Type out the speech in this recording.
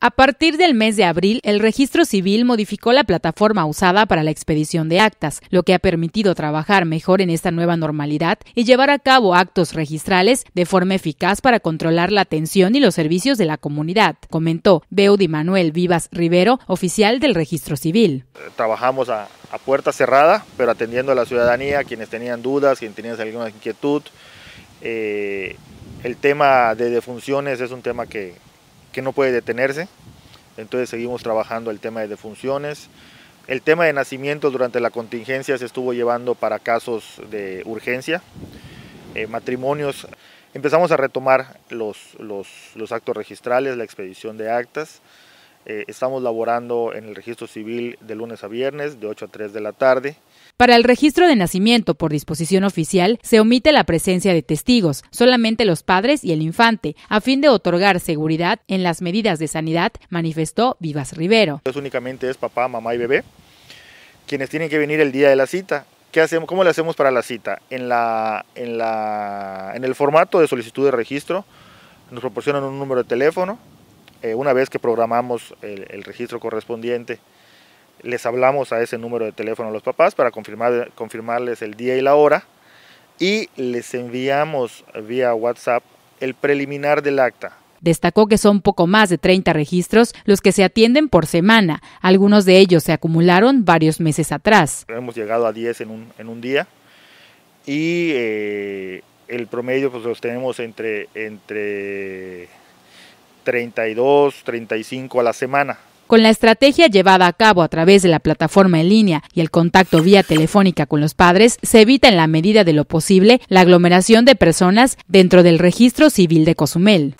A partir del mes de abril, el registro civil modificó la plataforma usada para la expedición de actas, lo que ha permitido trabajar mejor en esta nueva normalidad y llevar a cabo actos registrales de forma eficaz para controlar la atención y los servicios de la comunidad, comentó Beudi Manuel Vivas Rivero, oficial del registro civil. Trabajamos a, a puerta cerrada, pero atendiendo a la ciudadanía, quienes tenían dudas, quienes tenían alguna inquietud. Eh, el tema de defunciones es un tema que que no puede detenerse. Entonces seguimos trabajando el tema de defunciones. El tema de nacimientos durante la contingencia se estuvo llevando para casos de urgencia, eh, matrimonios. Empezamos a retomar los actos registrales, la expedición de actas. Eh, estamos laborando en el registro civil de lunes a viernes, de 8 a 3 de la tarde. Para el registro de nacimiento por disposición oficial se omite la presencia de testigos, solamente los padres y el infante, a fin de otorgar seguridad en las medidas de sanidad, manifestó Vivas Rivero. Pues únicamente es papá, mamá y bebé quienes tienen que venir el día de la cita. ¿Qué hacemos? ¿Cómo le hacemos para la cita? En, la, en, la, en el formato de solicitud de registro nos proporcionan un número de teléfono, eh, una vez que programamos el, registro correspondiente, les hablamos a ese número de teléfono a los papás para confirmar, confirmarles el día y la hora y les enviamos vía WhatsApp el preliminar del acta. Destacó que son poco más de 30 registros los que se atienden por semana. Algunos de ellos se acumularon varios meses atrás. Hemos llegado a 10 en un, día y eh, el promedio pues los tenemos entre, entre 32, 35 a la semana. Con la estrategia llevada a cabo a través de la plataforma en línea y el contacto vía telefónica con los padres, se evita en la medida de lo posible la aglomeración de personas dentro del registro civil de Cozumel.